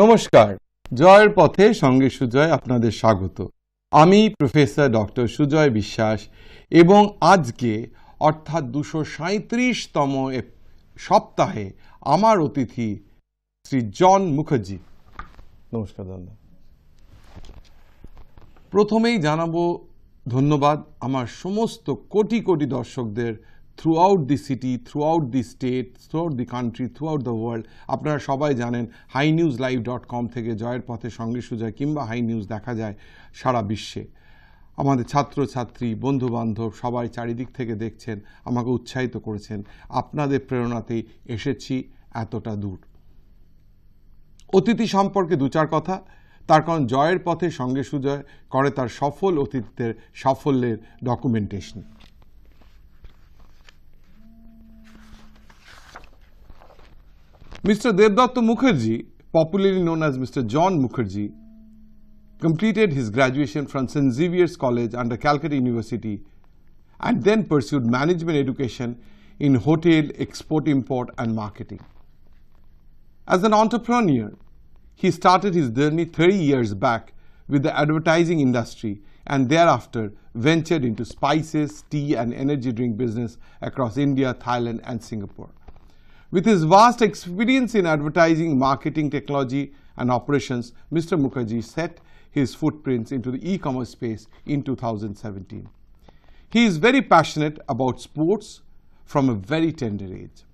নমস্কার জয়ের পথে সঙ্গে সুজয় আপনাদের স্বাগত আমি প্রফেসর ডক্টর সুজয় বিশ্বাস এবং আজকে অর্থাৎ দুশো সাঁত্রিশতম সপ্তাহে আমার অতিথি শ্রী জন মুখার্জি নমস্কার ধন্যবাদ প্রথমেই জানাবো ধন্যবাদ আমার সমস্ত কোটি কোটি দর্শকদের throughout the city throughout the state throughout the country throughout the world আপনারা সবাই জানেন hi news live dot com থেকে জয়ের পথে সঙ্গে সুজয় কিংবা হাই নিউজ দেখা যায় সারা বিশ্বে আমাদের ছাত্রছাত্রী বন্ধুবান্ধব সবাই চারিদিক থেকে দেখছেন আমাকে উৎসাহিত করেছেন আপনাদের প্রেরণাতেই এসেছি এতটা দূর অতিথি সম্পর্কে দু চার কথা তার কারণ জয়ের পথে সঙ্গে সুজয় করে তার সফল অতীতের সাফল্যের documentation Mr. Devdatta Mukherjee, popularly known as Mr. John Mukherjee, completed his graduation from St. Xavier's College under Calcutta University and then pursued management education in hotel, export, import and marketing. As an entrepreneur, he started his journey 30 years back with the advertising industry and thereafter ventured into spices, tea and energy drink business across India, Thailand and Singapore. With his vast experience in advertising, marketing, technology and operations, Mr. Mukherjee set his footprints into the e-commerce space in 2017. He is very passionate about sports from a very tender age.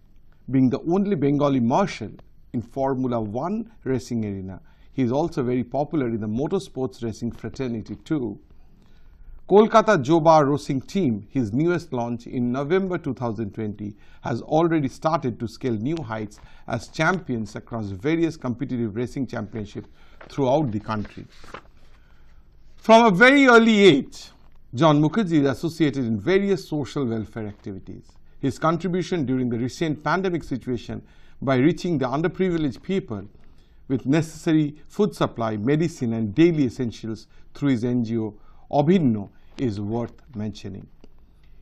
Being the only Bengali marshal in Formula One racing arena, he is also very popular in the motorsports racing fraternity too. Kolkata Joba Racing Team, his newest launch in November 2020, has already started to scale new heights as champions across various competitive racing championships throughout the country. From a very early age, John Mukherjee is associated in various social welfare activities. His contribution during the recent pandemic situation by reaching the underprivileged people with necessary food supply, medicine and daily essentials through his NGO, Obhinno is worth mentioning.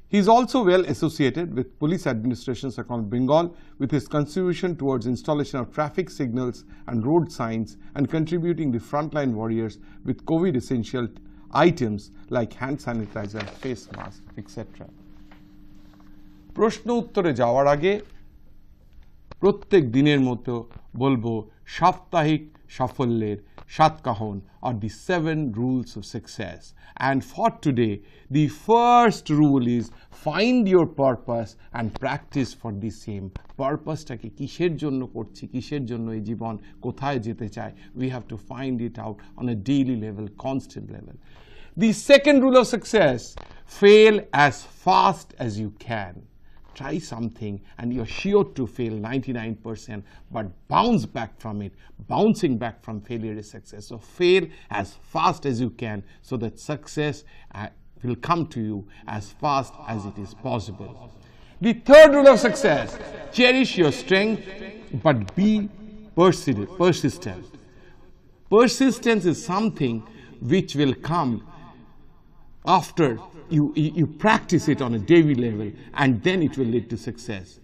He is also well associated with police administrations across Bengal with his contribution towards installation of traffic signals and road signs and contributing the frontline warriors with COVID essential items like hand sanitizer, face mask, etc. প্রশ্ন উত্তরে যাওয়ার আগে প্রত্যেক দিনের মতো বলবো সাপ্তাহিক সাফল্যের Shat Kahon are the seven rules of success. And for today, the first rule is find your purpose and practice for the same purpose. We have to find it out on a daily level, constant level. The second rule of success, fail as fast as you can try something and you're sure to fail 99%, but bounce back from it. Bouncing back from failure is success. So fail as fast as you can so that success uh, will come to you as fast as it is possible. The third rule of success, cherish your strength, but be persistent. Persistence is something which will come after you, you practice it on a daily level, and then it will lead to success.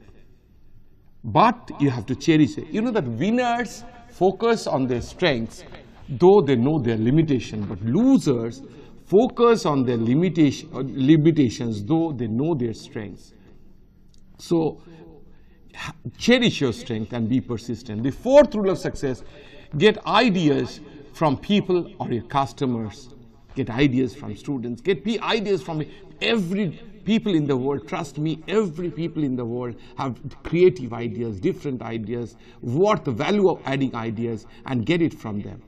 But you have to cherish it. You know that winners focus on their strengths, though they know their limitation, but losers focus on their limitation, uh, limitations, though they know their strengths. So cherish your strength and be persistent. The fourth rule of success, get ideas from people or your customers get ideas from students, get ideas from every people in the world. Trust me, every people in the world have creative ideas, different ideas, what the value of adding ideas and get it from them.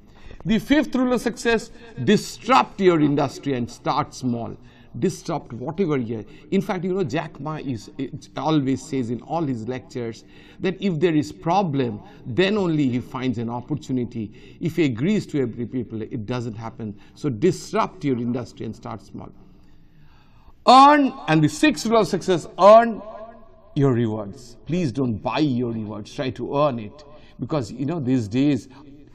The fifth rule of success, disrupt your industry and start small disrupt whatever year. In fact, you know, Jack Ma is always says in all his lectures that if there is problem, then only he finds an opportunity. If he agrees to every people, it doesn't happen. So disrupt your industry and start small. Earn, and the sixth rule of success, earn your rewards. Please don't buy your rewards. Try to earn it because you know these days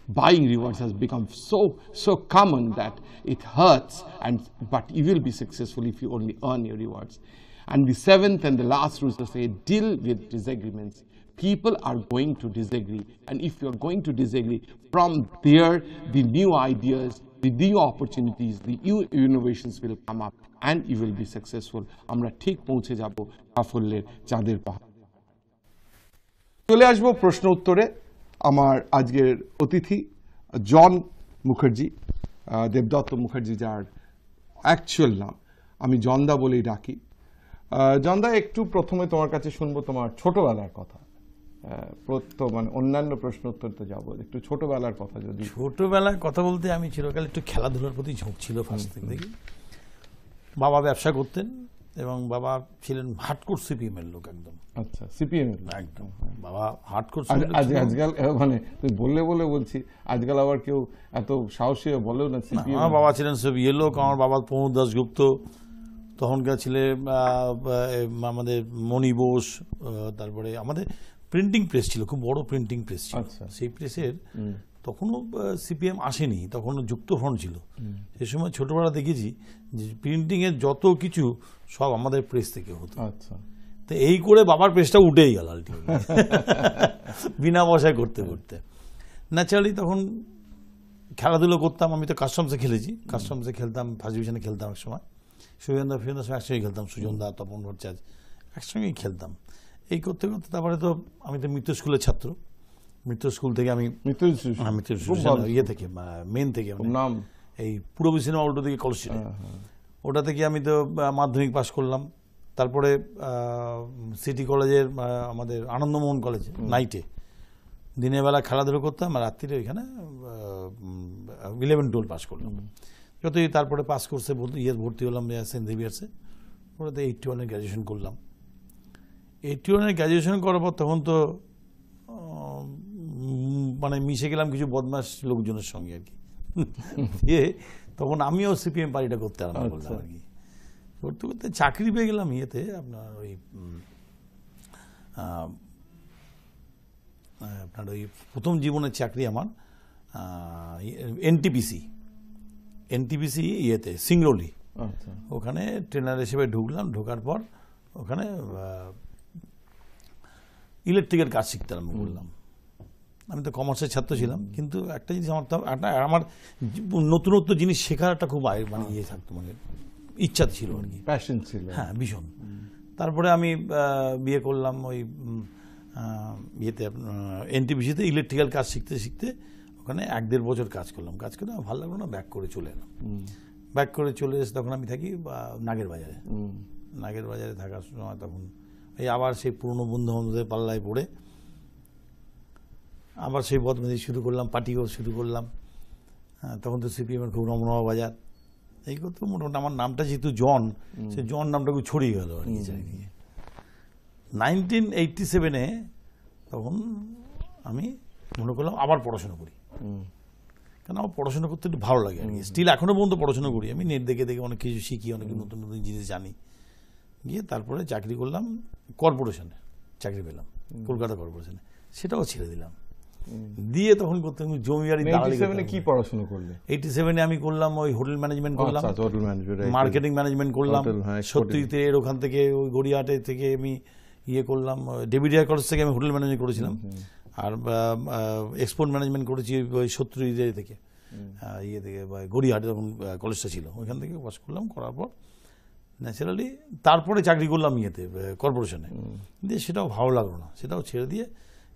buying rewards has become so so common that it hurts and but you will be successful if you only earn your rewards and the seventh and the last rule to say deal with disagreements people are going to disagree and if you're going to disagree from there the new ideas the new opportunities the new innovations will come up and you will be successful Amra thik পৌঁছে jabo. সাফল্যের চলে আসবো প্রশ্ন উত্তরে আমার আজকের অতিথি জন মুখার্জি দেবদত্ত মুখার্জি যার অ্যাকচুয়াল নাম আমি জন্দা বলেই ডাকি জন্দা একটু প্রথমে তোমার কাছে শুনবো তোমার ছোটবেলার কথা প্রত্য মানে অন্যান্য প্রশ্ন উত্তর তো যাবো একটু ছোটবেলার কথা যদি ছোটবেলার কথা বলতে আমি চিরকাল একটু খেলাধুলার প্রতি ঝোঁক ছিল ফার্স্ট থেকে দেখি বাবা ব্যবসা করতেন এবং বাবা ছিলেন হার্ডকোর সিপিএম এর লোক একদম আচ্ছা সিপিএম এর একদম বাবা হার্ডকোর আজকাল মানে তুই বললে বলে বলছি আজকাল আবার কেউ এত সাহসী বলেও না সিপিএম আমার বাবা ছিলেন সব ইয়ে আমার বাবা প্রমোদ দাসগুপ্ত তখনকার ছিলে আমাদের মণি বোস তারপরে আমাদের প্রিন্টিং প্রেস ছিল খুব বড় প্রিন্টিং প্রেস ছিল আচ্ছা। সেই প্রেসের তখনও সিপিএম আসেনি তখনও যুক্তফ্রন্ট ছিল সে সময় ছোটোবেলা দেখেছি প্রিন্টিংয়ের যত কিছু সব আমাদের প্রেস থেকে হতো আচ্ছা তো এই করে বাবার প্রেসটা উঠেই গেল বিনা পয়সায় করতে করতে ন্যাচারালি তখন খেলাধুলো করতাম আমি তো কাস্টমসে খেলেছি কাস্টমসে খেলতাম ফার্স্ট ডিভিশনে খেলতাম এক সময় সুজনদা ফিরন্দার সঙ্গে একসঙ্গে খেলতাম সুজনদা তপন ভট্টাচার্য একসঙ্গেই খেলতাম এই করতে করতে তারপরে তো আমি তো মিত্র স্কুলের ছাত্র মিত্র স্কুল থেকে আমি মৃত্যু হ্যাঁ, মিত্র ইয়ে থেকে মেন থেকে নাম এই পুরবী সিনেমা উল্টো দিকে কলসিনে ওটা থেকে আমি তো মাধ্যমিক পাশ করলাম তারপরে সিটি কলেজের আমাদের আনন্দমোহন কলেজে নাইটে দিনের বেলা খেলাধুলো করতাম আর রাত্রিরে ওইখানে ইলেভেন টুয়েলভ পাস করলাম যতই তারপরে পাস কোর্সে ইয়ে ভর্তি হলাম ইয়ে সেন্ট জেভিয়ার্সে ওটাতে এইটটি ওয়ানের গ্র্যাজুয়েশন করলাম এইটটি ওয়ানের গ্র্যাজুয়েশন করার পর তখন তো মানে মিশে গেলাম কিছু বদমাস লোকজনের সঙ্গে আর কি দিয়ে তখন আমিও সিপিএম পার্টিটা করতে আরম্ভ করলাম আচ্ছা। আর কি করতে করতে চাকরি পেয়ে গেলাম ইয়েতে আপনার ওই আপনার ওই প্রথম জীবনের চাকরি আমার এনটিপিসি এনটিপিসি ইয়েতে সিংরৌলি আচ্ছা। ওখানে ট্রেনার হিসেবে ঢুকলাম ঢোকার পর ওখানে ইলেকট্রিকের কাজ শিখতে আরম্ভ করলাম আমি তো কমার্সের ছাত্র ছিলাম কিন্তু একটা জিনিস আমার আমার নতুনত্ব জিনিস শেখার একটা খুব আয় মানে ইয়ে থাকতো মানে ইচ্ছা ছিল আর কি প্যাশন ছিল হ্যাঁ ভীষণ তারপরে আমি বিয়ে করলাম ওই ইয়েতে এনটিপিসিতে ইলেকট্রিক্যাল কাজ শিখতে শিখতে ওখানে এক দেড় বছর কাজ করলাম কাজ করে আমার ভালো লাগলো না ব্যাক করে চলে এলাম ব্যাক করে চলে এসে তখন আমি থাকি নাগের বাজারে নাগের বাজারে থাকার সময় তখন এই আবার সেই পুরনো বন্ধু বান্ধবদের পাল্লায় পড়ে আবার সেই বদমেজি শুরু করলাম পার্টিও শুরু করলাম হ্যাঁ, তখন তো সিপিএমের খুব রমনমা বাজার এই করতে মোটামুটি আমার নামটা যেহেতু জন সে জন নামটা খুব ছড়িয়ে গেল আর কি নাইনটিন এইটটি সেভেনে তখন আমি মনে করলাম আবার পড়াশোনা করি কেন আমার পড়াশোনা করতে একটু ভালো লাগে আর কি স্টিল এখনও পর্যন্ত পড়াশোনা করি আমি নেট দেখে দেখে অনেক কিছু শিখি অনেক নতুন নতুন জিনিস জানি গিয়ে তারপরে চাকরি করলাম কর্পোরেশনে চাকরি পেলাম কলকাতা কর্পোরেশনে সেটাও ছেড়ে দিলাম দিয়ে তখন করতে জমিয়ারি মানে দালালি কি পড়াশোনা করলে এইটি সেভেনে আমি করলাম ওই হোটেল ম্যানেজমেন্ট আচ্ছা, করলাম মার্কেটিং আচ্ছা, ম্যানেজমেন্ট করলাম হ্যাঁ, সত্যিতে এর ওখান থেকে ওই গড়িয়াহাটে থেকে আমি ইয়ে করলাম কলেজ থেকে আমি হোটেল ম্যানেজমেন্ট করেছিলাম আর এক্সপোর্ট ম্যানেজমেন্ট করেছি ওই সত্তর ইয়ে থেকে ইয়ে থেকে গড়িয়াহাটে তখন কলেজটা ছিল ওইখান থেকে পাস করলাম করার পর ন্যাচারালি তারপরে চাকরি করলাম ইয়েতে কর্পোরেশনে দিয়ে সেটাও ভালো লাগলো না সেটাও ছেড়ে দিয়ে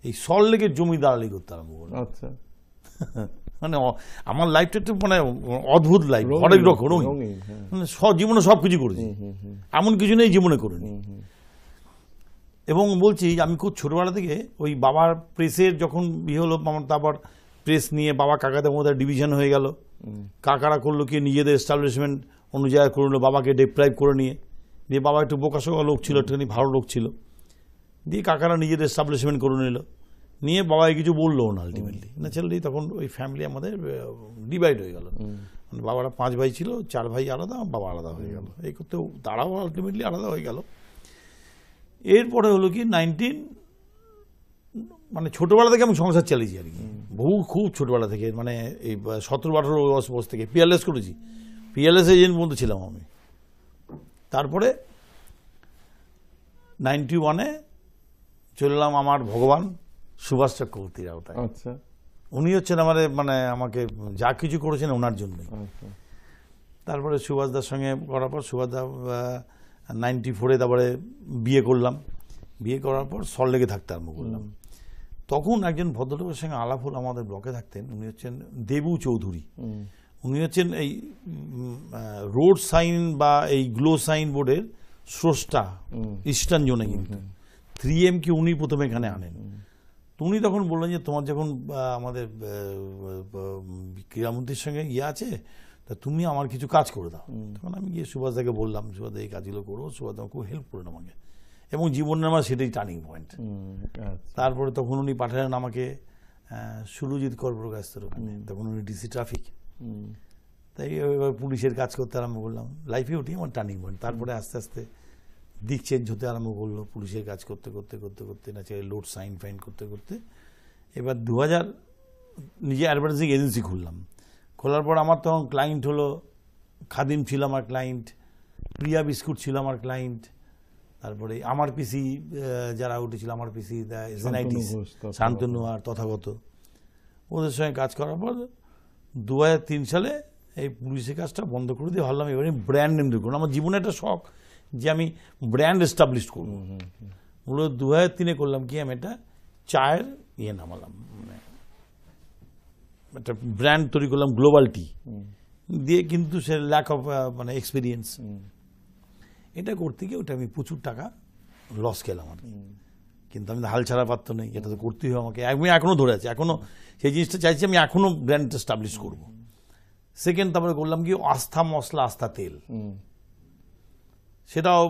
এই সল্টলেকের জমি দাঁড়ালি করতে আরম্ভ করলো আচ্ছা মানে আমার লাইফটা একটু মানে অদ্ভুত লাইফ অনেক রকম হ্যাঁ। মানে মানে জীবনে সব কিছু করেছি এমন কিছু নেই জীবনে করিনি এবং বলছি আমি খুব ছোটোবেলা থেকে ওই বাবার প্রেসের যখন ইয়ে হলো আমার তারপর প্রেস নিয়ে বাবা কাকাদের মধ্যে ডিভিশন হয়ে গেল কাকারা করলো কি নিজেদের এস্টাবলিশমেন্ট অনুযায়ী করলো বাবাকে ডেপ্রাইভ করে নিয়ে দিয়ে বাবা একটু বোকাশোকা লোক ছিল একটুখানি ভালো লোক ছিল দিয়ে কাকারা নিজের এস্টাবলিশমেন্ট করে নিল নিয়ে বাবাই কিছু বললো না আলটিমেটলি না ছেলেটি তখন ওই ফ্যামিলি আমাদের ডিভাইড হয়ে গেল মানে বাবারা পাঁচ ভাই ছিল চার ভাই আলাদা বাবা আলাদা হয়ে গেল এই করতে তারাও আলটিমেটলি আলাদা হয়ে গেল এরপরে হলো কি নাইনটিন মানে ছোটোবেলা থেকে আমি সংসার চালিয়েছি আর কি বহু খুব ছোটোবেলা থেকে মানে এই সতেরো আঠারো বয়স থেকে পিএলএস করেছি পিএলএস এজেন্ট পর্যন্ত ছিলাম আমি তারপরে নাইনটি ওয়ানে চললাম আমার ভগবান সুভাষ চক্রবর্তীর আওতায় আচ্ছা উনি হচ্ছেন আমার মানে আমাকে যা কিছু করেছেন ওনার জন্যই আচ্ছা। তারপরে সুভাষদার সঙ্গে করার পর সুভাষদা নাইনটি ফোরে তারপরে বিয়ে করলাম বিয়ে করার পর লেগে থাকতে আরম্ভ করলাম তখন একজন ভদ্রলোকের সঙ্গে আলাপ হল আমাদের ব্লকে থাকতেন উনি হচ্ছেন দেবু চৌধুরী উনি হচ্ছেন এই রোড সাইন বা এই গ্লো সাইন বোর্ডের স্রষ্টা ইস্টার্ন জোনে কিন্তু থ্রি এমকে উনি প্রথমে এখানে আনেন তো উনি তখন বললেন যে তোমার যখন আমাদের ক্রীড়ামন্ত্রীর সঙ্গে ইয়ে আছে তা তুমি আমার কিছু কাজ করে দাও তখন আমি গিয়ে সুভাষ দাকে বললাম সুভাষ এই কাজগুলো করো সুভাষ দা খুব হেল্প করেন আমাকে এবং জীবনের আমার সেটাই টার্নিং আচ্ছা। পয়েন্ট তারপরে তখন উনি পাঠালেন আমাকে সুরজিৎ কর প্রকাশের তখন উনি ডিসি ট্রাফিক তাই এবার পুলিশের কাজ করতে আরম্ভ করলাম লাইফে ওটি আমার টার্নিং পয়েন্ট তারপরে আস্তে আস্তে দিক চেঞ্জ হতে আরম্ভ করলো পুলিশের কাজ করতে করতে করতে করতে না ন্যাচারালি লোড সাইন ফাইন করতে করতে এবার দু হাজার নিজে অ্যাডভার্টাইজিং এজেন্সি খুললাম খোলার পর আমার তখন ক্লায়েন্ট হলো খাদিম ছিল আমার ক্লায়েন্ট প্রিয়া বিস্কুট ছিল আমার ক্লায়েন্ট তারপরে আমার পিসি যারা উঠেছিল আমার পিসি এসএনআইটিস শান্তনু আর তথাগত ওদের সঙ্গে কাজ করার পর দু সালে এই পুলিশের কাজটা বন্ধ করে দিয়ে ভাবলাম এবারে ব্র্যান্ড নেম দেখুন আমার জীবনে একটা শখ যে আমি ব্র্যান্ড এস্টাবলিশ করব মূলত দু হাজার তিনে করলাম কি আমি এটা চায়ের ইয়ে নামালাম মানে একটা ব্র্যান্ড তৈরি করলাম গ্লোবাল টি দিয়ে কিন্তু সে ল্যাক অফ মানে এক্সপিরিয়েন্স এটা করতে গিয়ে ওটা আমি প্রচুর টাকা লস গেলাম আর কিন্তু আমি হাল ছাড়া পারতো নেই এটা তো করতেই হবে আমাকে আমি এখনও ধরে আছি এখনও সেই জিনিসটা চাইছি আমি এখনও ব্র্যান্ড এস্টাবলিশ করব সেকেন্ড তারপরে করলাম কি আস্থা মশলা আস্থা তেল সেটাও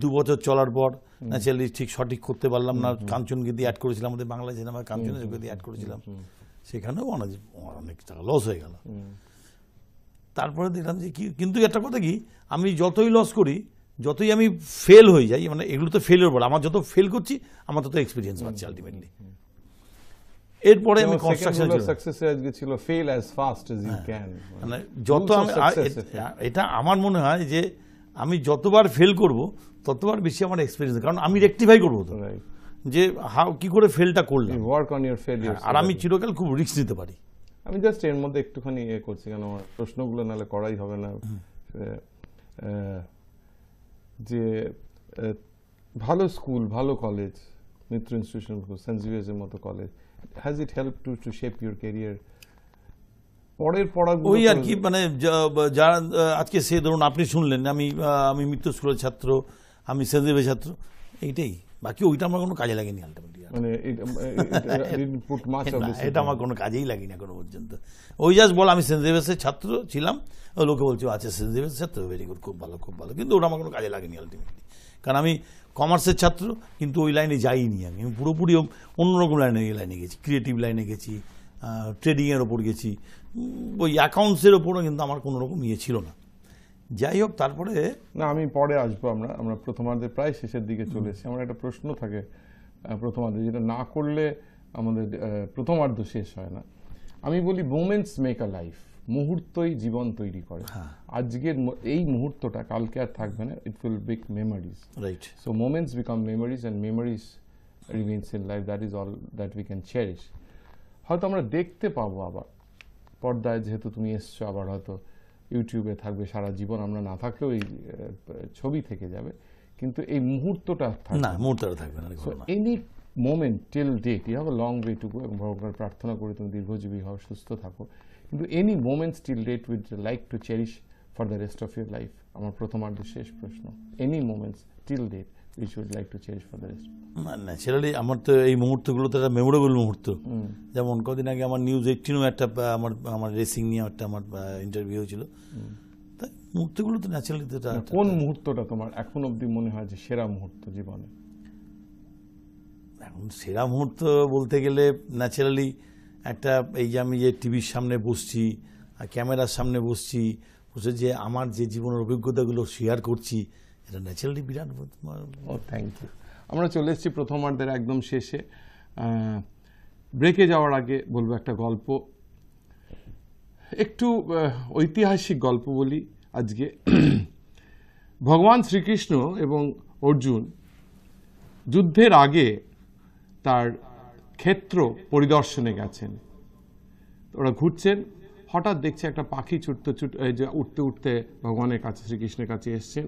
দু বছর চলার পর ন্যাচারালি ঠিক সঠিক করতে পারলাম না কাঞ্চনকে দিয়ে অ্যাড করেছিলাম আমাদের বাংলা সিনেমায় কাঞ্চন চোখে অ্যাড করেছিলাম সেখানেও অনেক অনেক টাকা লস হয়ে গেল তারপরে দেখলাম যে কিন্তু একটা কথা কি আমি যতই লস করি যতই আমি ফেল হয়ে যাই মানে এগুলো তো ফেলের বলে আমার যত ফেল করছি আমার তত এক্সপিরিয়েন্স পাচ্ছি আলটিমেটলি এরপরে আমি কনস্ট্রাকশন সাকসেস আজকে ছিল fail as fast as you can মানে যত আমি এটা আমার মনে হয় যে আমি যতবার ফেল করব ততবার বেশি আমার এক্সপিরিয়েন্স কারণ আমি রেকটিফাই করবো তো যে হাউ কি করে ফেলটা করলাম ওয়ার্ক অন ইউর ফেলিয়ার আর আমি চিরকাল খুব রিস্ক নিতে পারি আমি জাস্ট এর মধ্যে একটুখানি ইয়ে করছি কেন আমার প্রশ্নগুলো নাহলে করাই হবে না যে ভালো স্কুল ভালো কলেজ মিত্র ইনস্টিটিউশন সেন্ট জেভিয়ার্সের মতো college has it help to to shape your career পরের পড়া ওই আর কি মানে যারা আজকে সে ধরুন আপনি শুনলেন আমি আমি মৃত্যু স্কুলের ছাত্র আমি সেজদেবের ছাত্র এইটাই বাকি ওইটা আমার কোনো কাজে লাগেনি আলটিমেটলি মানে এটা আমার কোনো কাজেই লাগেনি এখনো পর্যন্ত ওই জাস্ট বল আমি সেন্ট ছাত্র ছিলাম লোকে বলছে আছে আচ্ছা, সেন্ট ছাত্র ভেরি গুড খুব ভালো খুব ভালো কিন্তু ওটা আমার কোনো কাজে লাগেনি আলটিমেটলি কারণ আমি কমার্সের ছাত্র কিন্তু ওই লাইনে যাইনি আমি আমি পুরোপুরি অন্যরকম লাইনে লাইনে গেছি ক্রিয়েটিভ লাইনে গেছি ট্রেডিংয়ের ওপর গেছি ওই অ্যাকাউন্টসের ওপরও কিন্তু আমার কোনো রকম ইয়ে ছিল না যাই হোক তারপরে না আমি পরে আসবো আমরা আমরা প্রথমার্ধে প্রায় শেষের দিকে চলে এসেছি আমার একটা প্রশ্ন থাকে প্রথমার্ধে যেটা না করলে আমাদের প্রথমার্ধ শেষ হয় না আমি বলি মোমেন্টস মেক আ লাইফ মুহূর্তই জীবন তৈরি করে হ্যাঁ। আজকের এই মুহূর্তটা কালকে আর থাকবে না it will become memories right so moments become memories and memories remains in life that is all that we can cherish হয়তো আমরা দেখতে পাবো আবার পর্দায় যেহেতু তুমি এসছো আবার হয়তো ইউটিউবে থাকবে সারা জীবন আমরা না থাকলেও এই ছবি থেকে যাবে কিন্তু এই মুহূর্তটা না মুহূর্তটা থাকবে না any moment till date you have long way to go এবং ভগবানের প্রার্থনা করে তুমি দীর্ঘজীবী হও সুস্থ থাকো কিন্তু any moments till date with like to cherish for the rest of your life আমার প্রথমার্ধের শেষ প্রশ্ন any moments till date naturally আমার তো এই মুহূর্তগুলোতে একটা মেমোরেবল মুহূর্ত যেমন কদিন আগে আমার নিউজ এইটিনও একটা আমার আমার রেসিং নিয়ে একটা আমার ইন্টারভিউ হয়েছিল তাই মুহূর্তগুলো তো ন্যাচারালি তো কোন মুহূর্তটা তোমার এখন অবধি মনে হয় যে সেরা মুহূর্ত জীবনে এখন সেরা মুহূর্ত বলতে গেলে ন্যাচারালি একটা এই যে আমি যে টিভির সামনে বসছি ক্যামেরার সামনে বসছি বসে যে আমার যে জীবনের অভিজ্ঞতাগুলো শেয়ার করছি এটা ন্যাচারালি বিরাট ও থ্যাংক ইউ আমরা চলে এসেছি প্রথমার্ধের একদম শেষে ব্রেকে যাওয়ার আগে বলবো একটা গল্প একটু ঐতিহাসিক গল্প বলি আজকে ভগবান শ্রীকৃষ্ণ এবং অর্জুন যুদ্ধের আগে তার ক্ষেত্র পরিদর্শনে গেছেন ওরা ঘুরছেন হঠাৎ দেখছে একটা পাখি ছুটতে ছুট উঠতে উঠতে ভগবানের কাছে শ্রীকৃষ্ণের কাছে এসছেন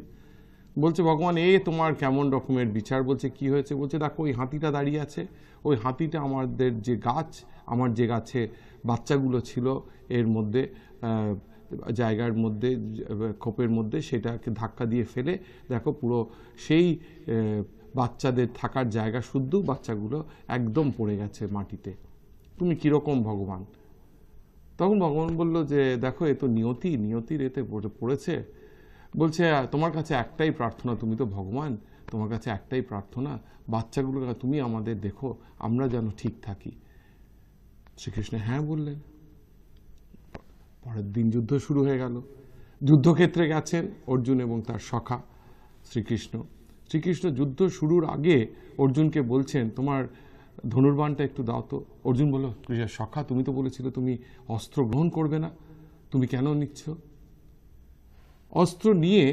বলছে ভগবান এ তোমার কেমন রকমের বিচার বলছে কি হয়েছে বলছে দেখো ওই হাতিটা দাঁড়িয়ে আছে ওই হাতিটা আমাদের যে গাছ আমার যে গাছে বাচ্চাগুলো ছিল এর মধ্যে জায়গার মধ্যে খোপের মধ্যে সেটাকে ধাক্কা দিয়ে ফেলে দেখো পুরো সেই বাচ্চাদের থাকার জায়গা শুদ্ধ বাচ্চাগুলো একদম পড়ে গেছে মাটিতে তুমি কীরকম ভগবান তখন ভগবান বলল যে দেখো এ তো নিয়তি নিয়তির এতে পড়েছে বলছে তোমার কাছে একটাই প্রার্থনা তুমি তো ভগবান তোমার কাছে একটাই প্রার্থনা বাচ্চাগুলো তুমি আমাদের দেখো আমরা যেন ঠিক থাকি শ্রীকৃষ্ণ হ্যাঁ বললেন পরের দিন যুদ্ধ শুরু হয়ে গেল যুদ্ধক্ষেত্রে গেছেন অর্জুন এবং তার সখা শ্রীকৃষ্ণ শ্রীকৃষ্ণ যুদ্ধ শুরুর আগে অর্জুনকে বলছেন তোমার ধনুর্বাণটা একটু দাও তো অর্জুন বলল সখা তুমি তো বলেছিলে তুমি অস্ত্র গ্রহণ করবে না তুমি কেন নিচ্ছ অস্ত্র নিয়ে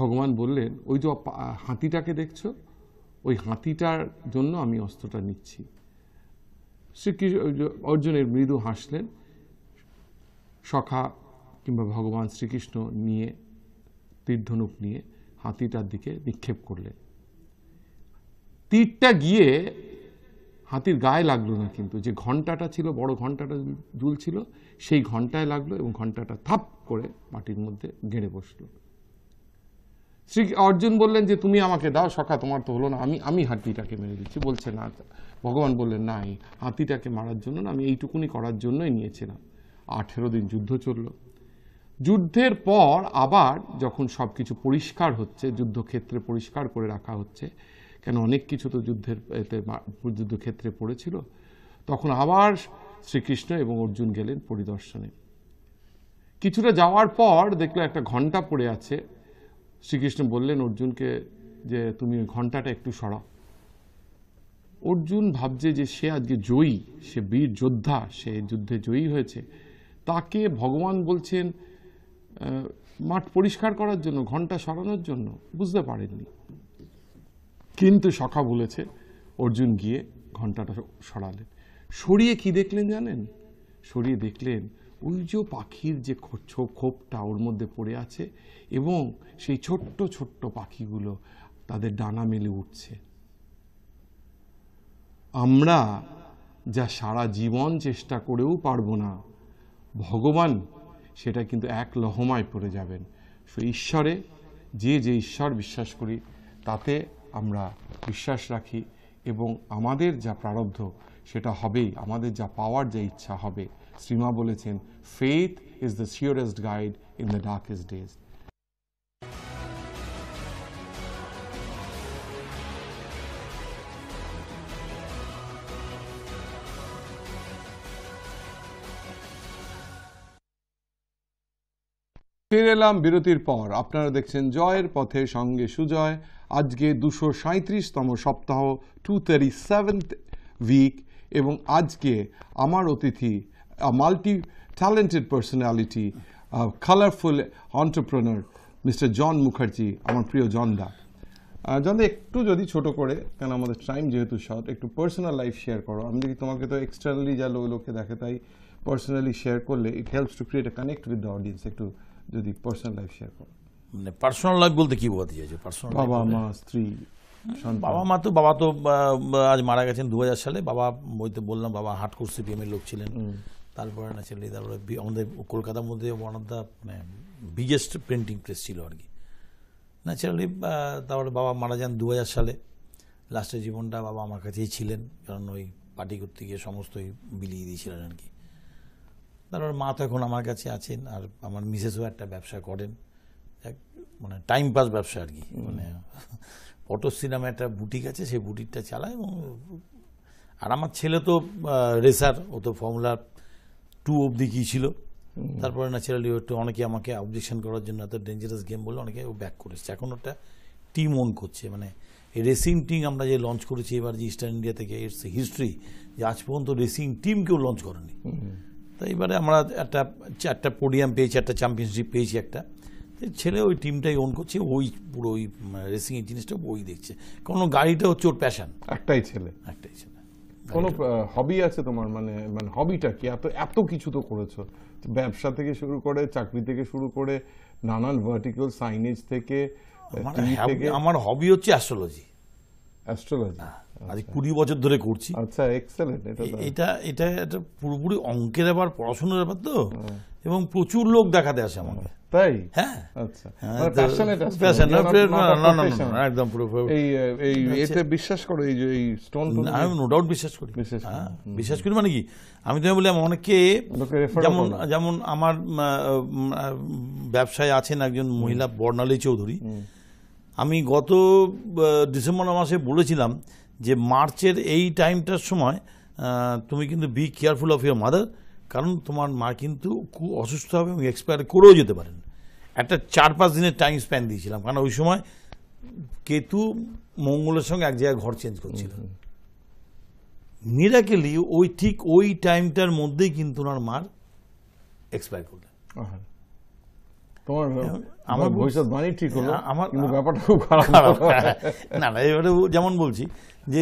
ভগবান বললেন ওই যে হাতিটাকে দেখছ ওই হাতিটার জন্য আমি অস্ত্রটা নিচ্ছি শ্রীকৃষ্ণ অর্জুনের মৃদু হাসলেন সখা কিংবা ভগবান শ্রীকৃষ্ণ নিয়ে তীর্ধনুক নিয়ে হাতিটার দিকে নিক্ষেপ করলেন তীরটা গিয়ে হাতির গায়ে লাগলো না কিন্তু যে ঘন্টাটা ছিল বড় ঘন্টাটা ঝুলছিল সেই ঘন্টায় লাগলো এবং ঘন্টাটা থাপ করে মাটির মধ্যে গেড়ে বসল শ্রী অর্জুন বললেন যে তুমি আমাকে দাও সখা তোমার তো হলো না আমি আমি হাতিটাকে মেরে দিচ্ছি বলছে না ভগবান বললেন না হাতিটাকে মারার জন্য না আমি এইটুকুনি করার জন্যই নিয়েছিলাম আঠেরো দিন যুদ্ধ চলল যুদ্ধের পর আবার যখন সব কিছু পরিষ্কার হচ্ছে যুদ্ধক্ষেত্রে পরিষ্কার করে রাখা হচ্ছে কেন অনেক কিছু তো যুদ্ধের এতে যুদ্ধক্ষেত্রে পড়েছিল তখন আবার শ্রীকৃষ্ণ এবং অর্জুন গেলেন পরিদর্শনে কিছুটা যাওয়ার পর দেখলো একটা ঘন্টা পড়ে আছে শ্রীকৃষ্ণ বললেন অর্জুনকে যে তুমি ওই ঘন্টাটা একটু সরাও অর্জুন ভাবছে যে সে আজকে জয়ী সে বীর যোদ্ধা সে যুদ্ধে জয়ী হয়েছে তাকে ভগবান বলছেন মাঠ পরিষ্কার করার জন্য ঘন্টা সরানোর জন্য বুঝতে পারেননি কিন্তু সখা বলেছে অর্জুন গিয়ে ঘন্টাটা সরালেন সরিয়ে কি দেখলেন জানেন সরিয়ে দেখলেন ওই যে পাখির যে ক্ষোভটা ওর মধ্যে পড়ে আছে এবং সেই ছোট্ট ছোট্ট পাখিগুলো তাদের ডানা মেলে উঠছে আমরা যা সারা জীবন চেষ্টা করেও পারবো না ভগবান সেটা কিন্তু এক লহমায় পড়ে যাবেন সো ঈশ্বরে যে যে ঈশ্বর বিশ্বাস করি তাতে আমরা বিশ্বাস রাখি এবং আমাদের যা প্রারব্ধ সেটা হবেই আমাদের যা পাওয়ার যা ইচ্ছা হবে শ্রীমা বলেছেন faith is the surest guide in the darkest days ফিরে এলাম বিরতির পর আপনারা দেখছেন জয়ের পথে সঙ্গে সুজয় আজকে দুশো সাঁত্রিশতম সপ্তাহ টু থার্টি সেভেন্থ উইক এবং আজকে আমার অতিথি a multi-talented personality, a colorful entrepreneur, mister John Mukherjee আমার প্রিয় জনদা জনদা একটু যদি ছোট করে কারণ আমাদের টাইম যেহেতু শর্ট একটু পার্সোনাল লাইফ শেয়ার করো আমি যদি তোমাকে তো এক্সটার্নালি যা লোকে দেখে তাই পার্সোনালি শেয়ার করলে it helps to create a connect with the audience একটু যদি পার্সোনাল লাইফ শেয়ার করো মানে পার্সোনাল লাইফ বলতে কি বোঝাতে চাইছো পার্সোনাল বাবা মা স্ত্রী বাবা মা তো বাবা তো আজ মারা গেছেন দু সালে বাবা বইতে বললাম বাবা হার্টকোর সিপিএমের লোক ছিলেন তারপরে না ছেলে তারপরে আমাদের কলকাতার মধ্যে ওয়ান অফ দ্য মানে বিগেস্ট প্রিন্টিং প্রেস ছিল আর কি ন্যাচারালি তারপরে বাবা মারা যান দু সালে লাস্টের জীবনটা বাবা আমার কাছেই ছিলেন কারণ ওই পার্টি করতে গিয়ে সমস্তই বিলিয়ে দিয়েছিলেন আর কি তারপর মা তো এখন আমার কাছে আছেন আর আমার মিসেসও একটা ব্যবসা করেন এক মানে টাইম পাস ব্যবসা আর কি মানে ফটো সিনেমা একটা বুটিক আছে সেই বুটিকটা চালায় এবং আর আমার ছেলে তো রেসার ও তো ফর্মুলা টু অবধি গিয়েছিল তারপরে ন্যাচারালি একটু অনেকে আমাকে অবজেকশন করার জন্য এত ডেঞ্জারাস গেম বলে অনেকে ও ব্যাক করেছে এখন ওটা টিম অন করছে মানে এই রেসিং টিম আমরা যে লঞ্চ করেছি এবার যে ইস্টার্ন ইন্ডিয়া থেকে ইটস হিস্ট্রি যে আজ পর্যন্ত রেসিং টিম কেউ লঞ্চ করেনি তাই এবারে আমরা একটা চারটা পোডিয়াম পেয়েছি একটা চ্যাম্পিয়নশিপ পেয়েছি একটা ছেলে ওই টিমটাই ওন করছে ওই পুরো ওই রেসিং মানে জিনিসটা ওই দেখছে কারণ গাড়িটা হচ্ছে ওর প্যাশান একটাই ছেলে একটাই ছেলে কোনো হবি আছে তোমার মানে মানে হবিটা কি এত এত কিছু তো করেছো ব্যবসা থেকে শুরু করে চাকরি থেকে শুরু করে নানান ভার্টিক্যাল সাইনেজ থেকে আমার হবি হচ্ছে অ্যাস্ট্রোলজি অ্যাস্ট্রোলজি আচ্ছা। আজ কুড়ি বছর ধরে করছি আচ্ছা, এটা এটা একটা পুরোপুরি অঙ্কের ব্যাপার পড়াশোনার ব্যাপার তো হ্যাঁ। এবং প্রচুর লোক দেখাতে আসে আমাকে হ্যাঁ বিশ্বাস করো আমি নো ডাউট বিশ্বাস করি বিশ্বাস করি হ্যাঁ, মানে কি আমি অনেকে যেমন যেমন আমার ব্যবসায় আছেন একজন মহিলা বর্ণালী চৌধুরী আমি গত ডিসেম্বর মাসে বলেছিলাম যে মার্চের এই টাইমটার সময় তুমি কিন্তু be careful of your mother কারণ তোমার মা কিন্তু খুব অসুস্থ হবে এবং এক্সপায়ার করেও যেতে পারেন একটা চার পাঁচ দিনের টাইম স্প্যান দিয়েছিলাম কারণ ওই সময় কেতু মঙ্গলের সঙ্গে এক জায়গায় ঘর চেঞ্জ করছিল মিরাকেলি ওই ঠিক ওই টাইমটার মধ্যেই কিন্তু ওনার মার এক্সপায়ার করলেন তোমার আমার ঠিক হলো আমার কিন্তু ব্যাপারটা খুব খারাপ না না এবারে যেমন বলছি যে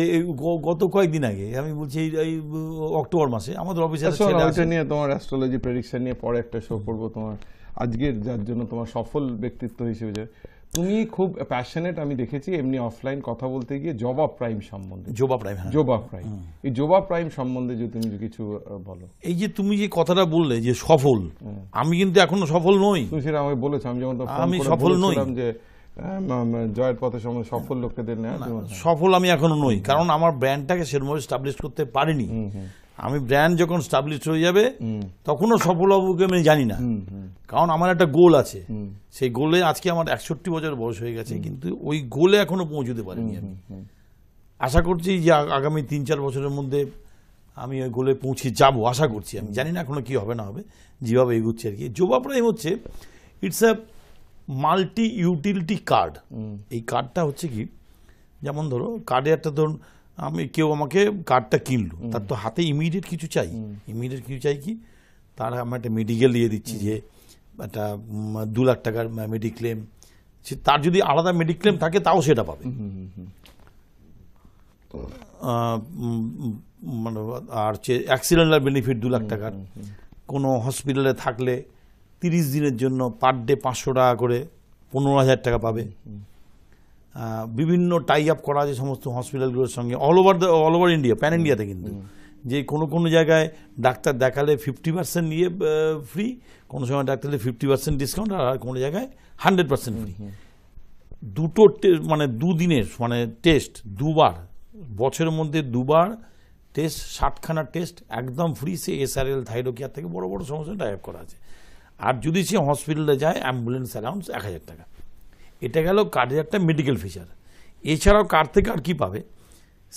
গত কয়েকদিন আগে আমি বলছি এই অক্টোবর মাসে আমাদের অফিসে নিয়ে তোমার অ্যাস্ট্রোলজি প্রেডিকশন নিয়ে পরে একটা শো করবো তোমার আজকের যার জন্য তোমার সফল ব্যক্তিত্ব হিসেবে তুমি খুব প্যাশনেট আমি দেখেছি এমনি অফলাইন কথা বলতে গিয়ে জবা প্রাইম সম্বন্ধে জবা প্রাইম হ্যাঁ জবা প্রাইম এই জবা প্রাইম সম্বন্ধে যদি তুমি কিছু বলো এই যে তুমি যে কথাটা বললে যে সফল আমি কিন্তু এখনো সফল নই তুমি সেটা আমাকে বলেছো আমি যখন আমি সফল নই যে জয়ের পথে সময় সফল লোকদের সফল আমি এখনো নই কারণ আমার ব্র্যান্ডটাকে সেরকমভাবে স্টাবলিশ করতে পারিনি আমি ব্র্যান্ড যখন স্টাবলিশ হয়ে যাবে তখনও সফল হবো কি আমি জানি না কারণ আমার একটা গোল আছে সেই গোলে আজকে আমার একষট্টি বছর বয়স হয়ে গেছে কিন্তু ওই গোলে এখনো পৌঁছতে পারিনি আমি আশা করছি যে আগামী তিন চার বছরের মধ্যে আমি ওই গোলে পৌঁছে যাব আশা করছি আমি জানি না এখনো কি হবে না হবে যেভাবে এগুচ্ছে আর কি যোবা প্রাইম হচ্ছে it's a multi utility card এই কার্ডটা হচ্ছে কি যেমন ধরো কার্ডে একটা ধরুন আমি কেউ আমাকে কার্ডটা কিনলো তার তো হাতে ইমিডিয়েট কিছু চাই ইমিডিয়েট কিছু চাই কি তার আমি একটা মেডিকেল দিয়ে দিচ্ছি যে একটা দু লাখ টাকার মেডিক্লেম সে তার যদি আলাদা মেডিক্লেম থাকে তাও সেটা পাবে মানে আর হচ্ছে অ্যাক্সিডেন্টাল বেনিফিট দু লাখ টাকার কোনো হসপিটালে থাকলে তিরিশ দিনের জন্য পার ডে পাঁচশো টাকা করে পনেরো হাজার টাকা পাবে বিভিন্ন টাই আপ করা আছে সমস্ত হসপিটালগুলোর সঙ্গে all over the all over India pan ইন্ডিয়াতে কিন্তু যে কোনো কোনো জায়গায় ডাক্তার দেখালে ফিফটি পার্সেন্ট নিয়ে ফ্রি কোনো সময় ডাক্তারে ফিফটি পার্সেন্ট ডিসকাউন্ট আর কোনো জায়গায় হান্ড্রেড পার্সেন্ট ফ্রি দুটো মানে দুদিনের মানে টেস্ট দুবার বছরের মধ্যে দুবার টেস্ট ষাটখানা টেস্ট একদম ফ্রি সে এসআরএল থাইরোকিয়ার থেকে বড় বড় সমস্যা আপ করা আছে আর যদি সে হসপিটালে যায় অ্যাম্বুলেন্স অ্যালাউন্স এক হাজার টাকা এটা গেল কার্ডের একটা মেডিকেল ফিচার এছাড়াও কার্ড থেকে আর কী পাবে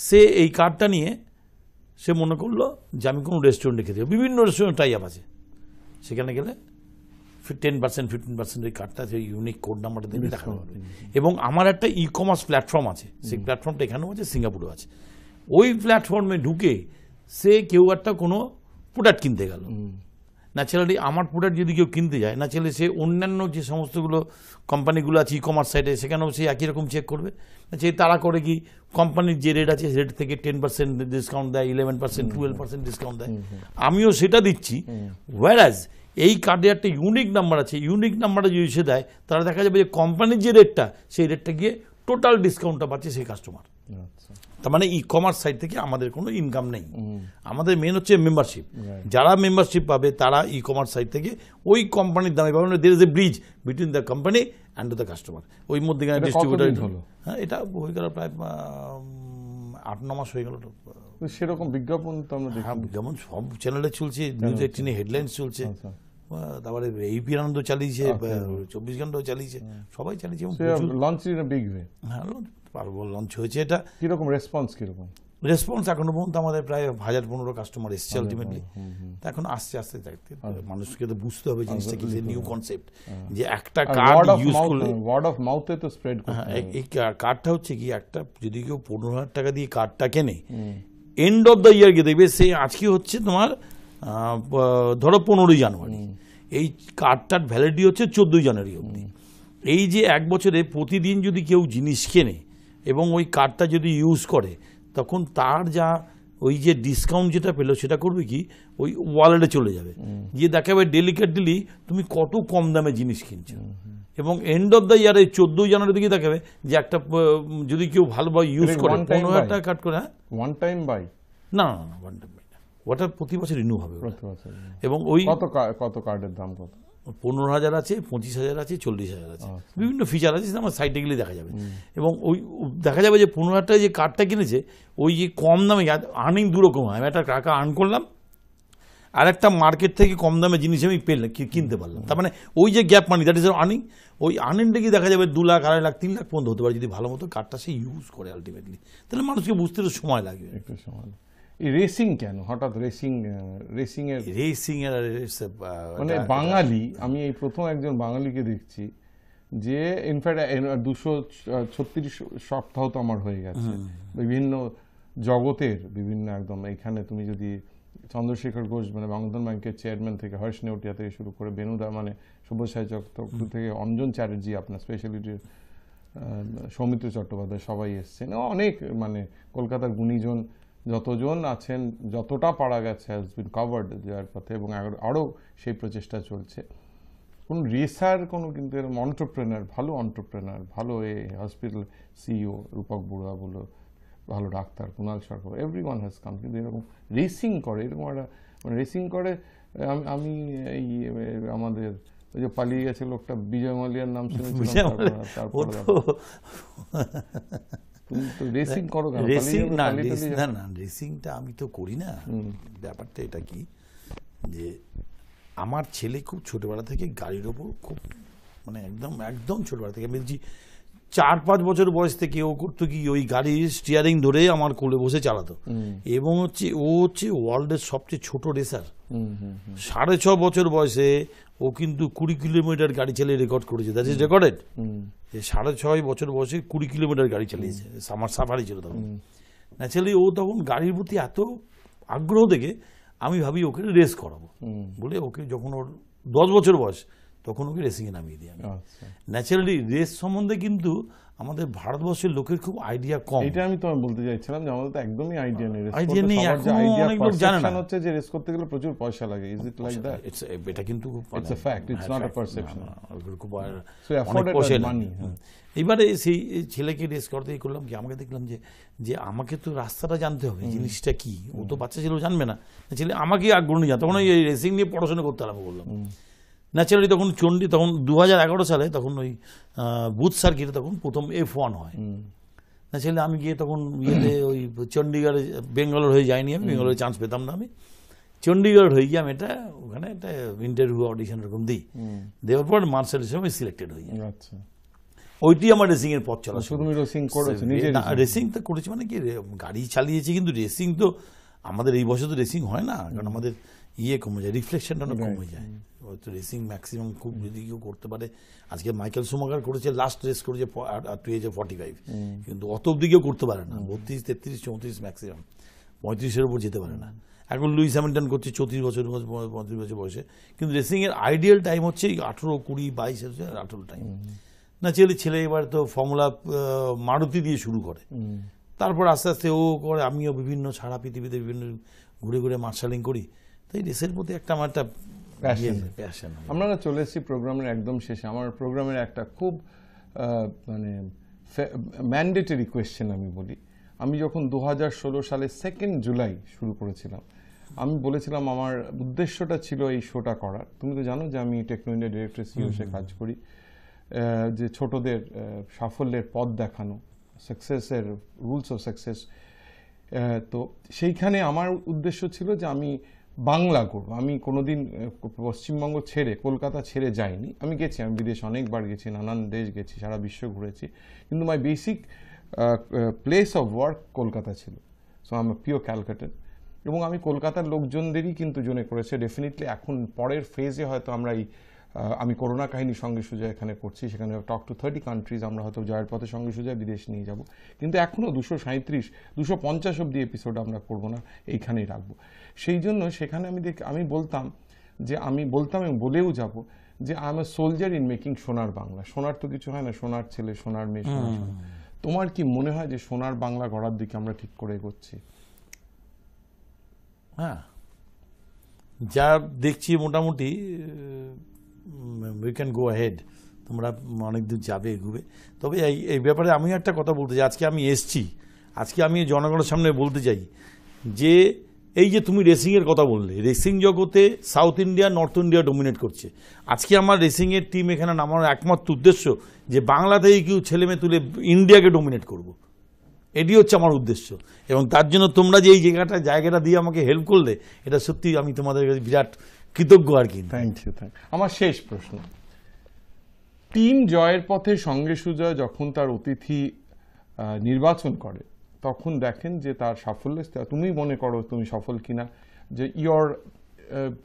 সে এই কার্ডটা নিয়ে সে মনে করলো যে আমি কোনো রেস্টুরেন্টে খেতে বিভিন্ন রেস্টুরেন্ট টাই আপ আছে সেখানে গেলে টেন পার্সেন্ট ফিফটিন পার্সেন্ট ওই কার্ডটা সেই ইউনিক কোড নাম্বারটা দেখে দেখানো হবে এবং আমার একটা ই কমার্স প্ল্যাটফর্ম আছে সেই প্ল্যাটফর্মটা এখানেও আছে সিঙ্গাপুরেও আছে ওই প্ল্যাটফর্মে ঢুকে সে কেউ একটা কোনো প্রোডাক্ট কিনতে গেল ন্যাচারালি আমার প্রোডাক্ট যদি কেউ কিনতে যায় ন্যাচারালি সে অন্যান্য যে সমস্তগুলো কোম্পানিগুলো আছে ই কমার্স সাইটে সেখানেও সে একই রকম চেক করবে সে তারা করে কি কোম্পানির যে রেট আছে রেট থেকে টেন পার্সেন্ট ডিসকাউন্ট দেয় eleven percent twelve percent discount দেয় আমিও সেটা দিচ্ছি ওয়ারাজ এই কার্ডে একটা ইউনিক নাম্বার আছে ইউনিক নাম্বারটা যদি সে দেয় তাহলে দেখা যাবে যে কোম্পানির যে রেটটা সেই রেটটা গিয়ে টোটাল ডিসকাউন্টটা পাচ্ছে সেই কাস্টমার তার মানে ই কমার্স সাইট থেকে আমাদের কোনো ইনকাম নেই আমাদের মেন হচ্ছে মেম্বারশিপ যারা মেম্বারশিপ পাবে তারা ই কমার্স সাইট থেকে ওই কোম্পানির দামে পাবে there is a bridge between the company and the customer ওই মধ্যে ডিস্ট্রিবিউটার হ্যাঁ এটা হয়ে গেল প্রায় আট ন মাস হয়ে গেল সেরকম বিজ্ঞাপন তো আমরা হ্যাঁ বিজ্ঞাপন সব চ্যানেলে চলছে নিউজ এইটিনে হেডলাইন চলছে তারপরে এইপি আনন্দ চালিয়েছে চব্বিশ ঘন্টাও চালিয়েছে সবাই চালিয়েছে লঞ্চ হ্যাঁ, পারবো লঞ্চ হয়েছে এটা কীরকম রেসপন্স কীরকম রেসপন্স এখনো পর্যন্ত আমাদের প্রায় হাজার পনেরো কাস্টমার এসছে আলটিমেটলি এখন আস্তে আস্তে দেখতে আচ্ছা। মানুষকে তো বুঝতে হবে আচ্ছা, জিনিসটা কি যে নিউ কনসেপ্ট হ্যাঁ। যে একটা কার্ড ইউজ করলে ওয়ার্ড অফ মাউথে তো স্প্রেড হ্যাঁ, এই কার্ডটা হচ্ছে কি একটা যদি কেউ পনেরো হাজার টাকা দিয়ে কার্ডটা কেনে এন্ড অফ দ্য ইয়ার গিয়ে দেখবে সে আজকে হচ্ছে তোমার ধরো পনেরোই জানুয়ারি এই কার্ডটার ভ্যালিডি হচ্ছে চোদ্দোই জানুয়ারি অবধি এই যে এক বছরে প্রতিদিন যদি কেউ জিনিস কেনে এবং ওই কার্ডটা যদি ইউজ করে তখন তার যা ওই যে ডিসকাউন্ট যেটা পেলো সেটা করবে কি ওই ওয়ালেটে চলে যাবে গিয়ে দেখাবে ডেলিকেটলি তুমি কত কম দামে জিনিস কিনছো এবং এন্ড অফ দ্য এই চোদ্দোই জানুয়ারি দিকে দেখাবে যে একটা যদি কেউ ভালোভাবে ইউজ করে পনেরো একটা কাট করে হ্যাঁ ওয়ান টাইম বাই না ওয়ান টাইম ওটা প্রতি বছর রিনিউ হবে এবং ওই কত কত কার্ডের দাম কত পনেরো হাজার আছে পঁচিশ হাজার আছে চল্লিশ হাজার আছে আচ্ছা। বিভিন্ন ফিচার আছে আমার সাইডে গেলে দেখা যাবে এবং ওই দেখা যাবে যে পনেরো হাজার যে কার্ডটা কিনেছে ওই যে কম দামে আর্নিং দুরকম হয় আমি একটা টাকা আর্ন করলাম আর একটা মার্কেট থেকে কম দামে জিনিস আমি পেলাম কিনতে পারলাম তার মানে ওই যে gap money that is earning ওই আর্নিংটা কি দেখা যাবে দু লাখ আড়াই লাখ তিন লাখ পর্যন্ত হতে পারে যদি ভালো মতো কার্ডটা সে ইউজ করে আলটিমেটলি তাহলে মানুষকে বুঝতে তো সময় লাগবে একটু সময় রেসিং কেন হঠাৎ রেসিং রেসিং এর রেসিং এর মানে বাঙালি আমি এই প্রথম একজন বাঙালিকে দেখছি যে ইনফ্যাক্ট দুশো ছত্রিশ সপ্তাহ তো আমার হয়ে গেছে বিভিন্ন জগতের বিভিন্ন একদম এখানে তুমি যদি চন্দ্রশেখর ঘোষ মানে বন্ধন ব্যাংকের চেয়ারম্যান থেকে হর্ষ নেওটিয়া থেকে শুরু করে বেনুদা মানে শুভসায় চক্র থেকে অঞ্জন চ্যাটার্জি আপনার স্পেশালিটির সৌমিত্র চট্টোপাধ্যায় সবাই এসছেন অনেক মানে কলকাতার গুণীজন যতজন আছেন যতটা পারা গেছে হ্যাজ বিন কাভার্ড যাওয়ার পথে এবং আরও সেই প্রচেষ্টা চলছে কোন রেসার কোনো কিন্তু এরকম অন্টারপ্রেনার ভালো অন্টারপ্রেনার ভালো এ হসপিটাল সিইও রূপক বুড়া বলো ভালো doctor Kunal Sarkar every one has come কিন্তু এরকম রেসিং করে এরকম একটা মানে রেসিং করে আমি আমি এই আমাদের ওই যে পালিয়ে গেছে লোকটা বিজয় মালিয়ার নাম শুনেছি তারপর রেসিং হ্যাঁ, করো রেসিং না না না রেসিংটা আমি তো করি না ব্যাপারটা এটা কি যে আমার ছেলে খুব ছোটবেলা থেকে গাড়ির ওপর খুব মানে একদম একদম ছোটবেলা থেকে বলছি চার পাঁচ বছর বয়স থেকে ও করতো কি ওই গাড়ির স্টিয়ারিং ধরে আমার কোলে বসে চালাতো এবং হচ্ছে ও হচ্ছে ওয়ার্ল্ডের সবচেয়ে ছোট রেসার সাড়ে ছ বছর বয়সে ও কিন্তু কুড়ি কিলোমিটার গাড়ি চালিয়ে রেকর্ড করেছে দ্যাট ইজ রেকর্ডেড সাড়ে ছয় বছর বয়সে কুড়ি কিলোমিটার গাড়ি চালিয়েছে আমার সাফারি ছিল তখন ন্যাচারালি ও তখন গাড়ির প্রতি এত আগ্রহ দেখে আমি ভাবি ওকে রেস করাবো বলে ওকে যখন ওর দশ বছর বয়স তখন ওকে রেসিংয়ে নামিয়ে দিই আমি ন্যাচারালি আচ্ছা। রেস সম্বন্ধে কিন্তু আমাদের ভারতবর্ষের লোকের খুব আইডিয়া কম এটা আমি তোমায় বলতে চাইছিলাম যে আমাদের তো একদমই আইডিয়া নেই আইডিয়া নেই এখন অনেক লোক জানে না হচ্ছে যে রেস করতে গেলে প্রচুর পয়সা লাগে is it like that it's এটা কিন্তু it's a fact it's not a perception খুব মানে, অনেক পয়সা মানি এবারে সেই ছেলেকে রেস করতে করলাম কি আমাকে দেখলাম যে যে আমাকে তো রাস্তাটা জানতে হবে জিনিসটা কি ও তো বাচ্চা ছেলেও জানবে না ছেলে আমাকে আগ্রহ নিয়ে জানতে তখন এই রেসিং নিয়ে পড়াশোনা করতে আরম্ভ করলাম ন্যাচারালি তখন চণ্ডী তখন দু সালে তখন ওই বুথ সার্কিটে তখন প্রথম এফ ওয়ান হয় ন্যাচারালি আমি গিয়ে তখন ইয়েতে ওই চণ্ডীগড়ে বেঙ্গালোর হয়ে যাইনি আমি বেঙ্গালোরে চান্স পেতাম না আমি চণ্ডীগড় হয়ে গিয়ে আমি এটা ওখানে একটা ইন্টারভিউ অডিশন এরকম দিই দেওয়ার পর মার্শাল হিসেবে আমি সিলেক্টেড হয়ে আচ্ছা ওইটি আমার রেসিং এর পথ চলা শুধু রেসিং করেছি রেসিং তো করেছি মানে কি গাড়ি চালিয়েছি কিন্তু রেসিং তো আমাদের এই বছর তো রেসিং হয় না কারণ আমাদের ইয়ে কমে যায় রিফ্লেকশনটা কম কমে যায় রেসিং ম্যাক্সিমাম খুব যদি কেউ করতে পারে আজকে মাইকেল সোমাগার করেছে লাস্ট রেস করেছে এজে ফর্টি ফাইভ কিন্তু অত অব্দি কেউ করতে পারে না বত্রিশ তেত্রিশ চৌত্রিশ ম্যাক্সিমাম পঁয়ত্রিশের উপর যেতে পারে না এখন লুইস হ্যামিল্টন করছে চৌত্রিশ বছর পঁয়ত্রিশ বছর বয়সে কিন্তু রেসিংয়ের আইডিয়াল টাইম হচ্ছে আঠেরো কুড়ি বাইশ আঠেরো টাইম না ছেলে ছেলে এবার তো ফর্মুলা মারুতি দিয়ে শুরু করে তারপর আস্তে আস্তে ও করে আমিও বিভিন্ন সারা পৃথিবীতে বিভিন্ন ঘুরে ঘুরে মার্শালিং করি তাই রেসের প্রতি একটা আমার একটা আমরা না চলে এসেছি প্রোগ্রামের একদম শেষে আমার প্রোগ্রামের একটা খুব মানে ম্যান্ডেটরি কোয়েশ্চেন আমি বলি আমি যখন দু সালে সেকেন্ড জুলাই শুরু করেছিলাম আমি বলেছিলাম আমার উদ্দেশ্যটা ছিল এই শোটা করার তুমি তো জানো যে আমি টেকনো ইন্ডিয়া ডিরেক্টর সিওসে কাজ করি যে ছোটদের সাফল্যের পথ দেখানো সাকসেসের রুলস অফ সাকসেস তো সেইখানে আমার উদ্দেশ্য ছিল যে আমি বাংলা করব আমি কোনো দিন পশ্চিমবঙ্গ ছেড়ে কলকাতা ছেড়ে যাইনি আমি গেছি আমি বিদেশে অনেকবার গেছি নানান দেশ গেছি সারা বিশ্ব ঘুরেছি কিন্তু my basic place of work Kolkata ছিল সো আমার প্রিয় ক্যালকাটার এবং আমি কলকাতার লোকজনদেরই কিন্তু জনে করেছে ডেফিনেটলি এখন পরের ফেজে হয়তো আমরা এই আমি করোনা কাহিনী সঙ্গে সুজয় এখানে করছি সেখানে টক টু থার্টি কান্ট্রিজ আমরা হয়তো জয়ের পথে সঙ্গে সুজা বিদেশ নিয়ে যাব কিন্তু এখনও দুশো সাঁত্রিশ দুশো পঞ্চাশ অব্দি এপিসোড আমরা করব না এইখানেই রাখবো সেই জন্য সেখানে আমি দেখ আমি বলতাম যে আমি বলতাম এবং বলেও যাব যে I am a soldier in making সোনার বাংলা সোনার তো কিছু হয় না সোনার ছেলে সোনার মেয়ে তোমার কি মনে হয় যে সোনার বাংলা গড়ার দিকে আমরা ঠিক করে এগোচ্ছি হ্যাঁ যা দেখছি মোটামুটি উই ক্যান গো হেড তোমরা অনেক দূর যাবে এগুবে তবে এই এই ব্যাপারে আমিও একটা কথা বলতে চাই আজকে আমি এসছি আজকে আমি জনগণের সামনে বলতে চাই যে এই যে তুমি রেসিংয়ের কথা বললে রেসিং জগতে south India north India dominate করছে আজকে আমার রেসিংয়ের টিম এখানে নামানোর একমাত্র উদ্দেশ্য যে বাংলা থেকে কেউ ছেলেমেয়ে তুলে ইন্ডিয়াকে ডোমিনেট করব। এটি হচ্ছে আমার উদ্দেশ্য এবং তার জন্য তোমরা যে এই জায়গাটা জায়গাটা দিয়ে আমাকে হেল্প করলে এটা সত্যি আমি তোমাদের কাছে বিরাট কৃতজ্ঞ আর কি থ্যাংক ইউ থ্যাংক আমার শেষ প্রশ্ন টিম জয়ের পথে সঙ্গে সুজয় যখন তার অতিথি নির্বাচন করে তখন দেখেন যে তার সাফল্য তুমি মনে করো তুমি সফল কিনা যে your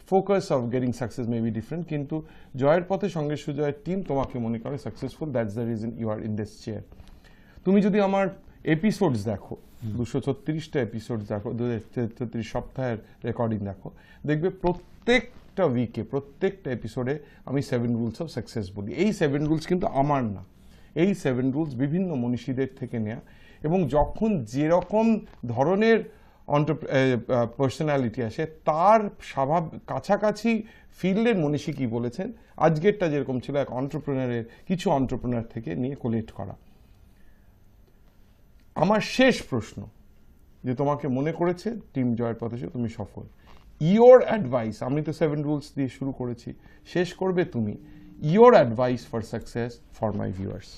focus of getting success may be different কিন্তু জয়ের পথে সঙ্গে সুজয়ের টিম তোমাকে মনে করে successful that's the reason you are in this chair তুমি যদি আমার এপিসোডস দেখো দুশো ছত্রিশটা এপিসোডস দেখো দু সপ্তাহের রেকর্ডিং দেখো দেখবে প্রত্যেক প্রত্যেকটা উইকে প্রত্যেকটা এপিসোডে আমি সেভেন রুলস অফ সাকসেস বলি এই সেভেন রুলস কিন্তু আমার না এই সেভেন রুলস বিভিন্ন মনীষীদের থেকে নেয়া এবং যখন যেরকম ধরনের পার্সোনালিটি আসে তার স্বভাব কাছাকাছি ফিল্ডের মনীষী কী বলেছেন আজকেরটা যেরকম ছিল এক অন্টারপ্রেনারের কিছু অন্টারপ্রেনার থেকে নিয়ে কোলেট করা আমার শেষ প্রশ্ন যে তোমাকে মনে করেছে টিম জয়ের পথে তুমি সফল ইয়োর অ্যাডভাইস আমি তো সেভেন রুলস দিয়ে শুরু করেছি শেষ করবে তুমি your advice for success for my viewers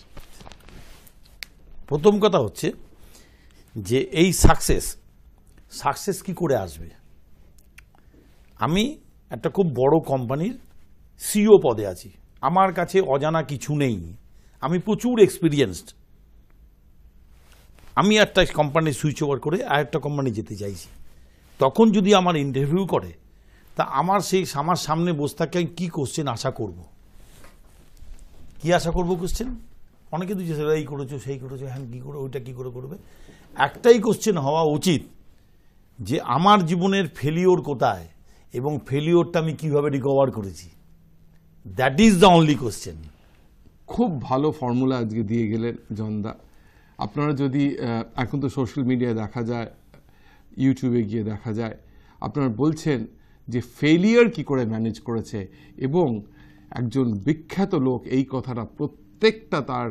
প্রথম কথা হচ্ছে যে এই সাকসেস সাকসেস কি করে আসবে আমি একটা খুব বড় কোম্পানির সিও পদে আছি আমার কাছে অজানা কিছু নেই আমি প্রচুর এক্সপিরিয়েন্সড আমি একটা কোম্পানি সুইচ ওভার করে আর একটা কোম্পানি যেতে চাইছি তখন যদি আমার ইন্টারভিউ করে তা আমার সেই আমার সামনে বসে থাকে আমি কী কোশ্চেন আশা করব। কি আশা করব কোশ্চেন অনেকে দুই সেটা এই করেছো সেই করেছো হ্যাঁ কী করে ওইটা কী করে করবে একটাই কোশ্চেন হওয়া উচিত যে আমার জীবনের ফেলিওর কোথায় এবং ফেলিওরটা আমি কিভাবে রিকভার করেছি that is the only question খুব ভালো ফর্মুলা আজকে দিয়ে গেলেন জন্দা আপনারা যদি এখন তো সোশ্যাল মিডিয়ায় দেখা যায় ইউটিউবে গিয়ে দেখা যায় আপনারা বলছেন যে ফেলিয়ার কি করে ম্যানেজ করেছে এবং একজন বিখ্যাত লোক এই কথাটা প্রত্যেকটা তার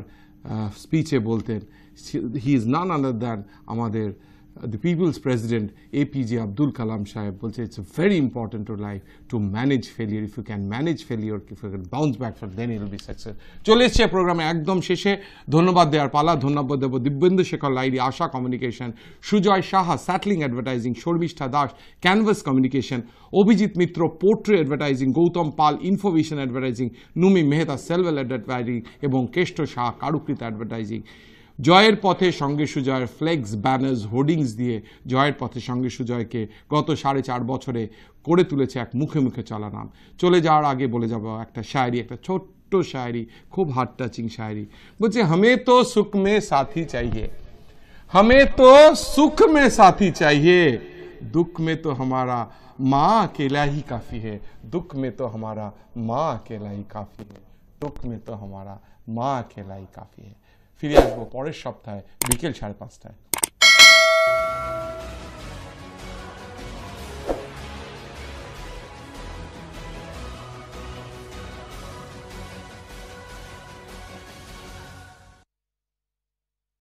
স্পিচে বলতেন he is none other than আমাদের Uh, the people's president APJ Abdul Kalam Shahib বলছে it's very important to life to manage failure if you can manage failure if you can bounce back from then it be success চলে এসছে প্রোগ্রামে একদম শেষে ধন্যবাদ দেওয়ার পালা ধন্যবাদ দেব দিব্যেন্দু শেখর লাইরি আশা কমিউনিকেশন সুজয় সাহা স্যাটলিং Advertising Sharmistha Das Canvas Communication Abhijit Mitra Portray Advertising Gautam Pal Information Advertising নুমি মেহতা সেলভেল অ্যাডভার্টাইজিং এবং কেষ্ট শাহ কারুকৃত অ্যাডভার্টাইজিং জয়ের পথে সঙ্গে সুজয়ের ফ্লেক্স ব্যানার্স হোর্ডিংস দিয়ে জয়ের পথে সঙ্গে সুজয়কে গত সাড়ে চার বছরে করে তুলেছে এক মুখে মুখে চলা নাম চলে যাওয়ার আগে বলে যাব একটা শায়রি একটা ছোট্ট শায়রি খুব হার্ট টাচিং শায়রি বলছে হামে তো সুখ মে সাথী চাইয়ে হামে তো সুখ মে সাথী চাইয়ে দুঃখ মে তো हमारा মা अकेला হি কাফি হে দুঃখ মে তো हमारा মা अकेला হি কাফি হে দুঃখ মে তো हमारा মা अकेला হি কাফি হে ফিরে আসবো পরের সপ্তাহে বিকেল সাড়ে পাঁচটায়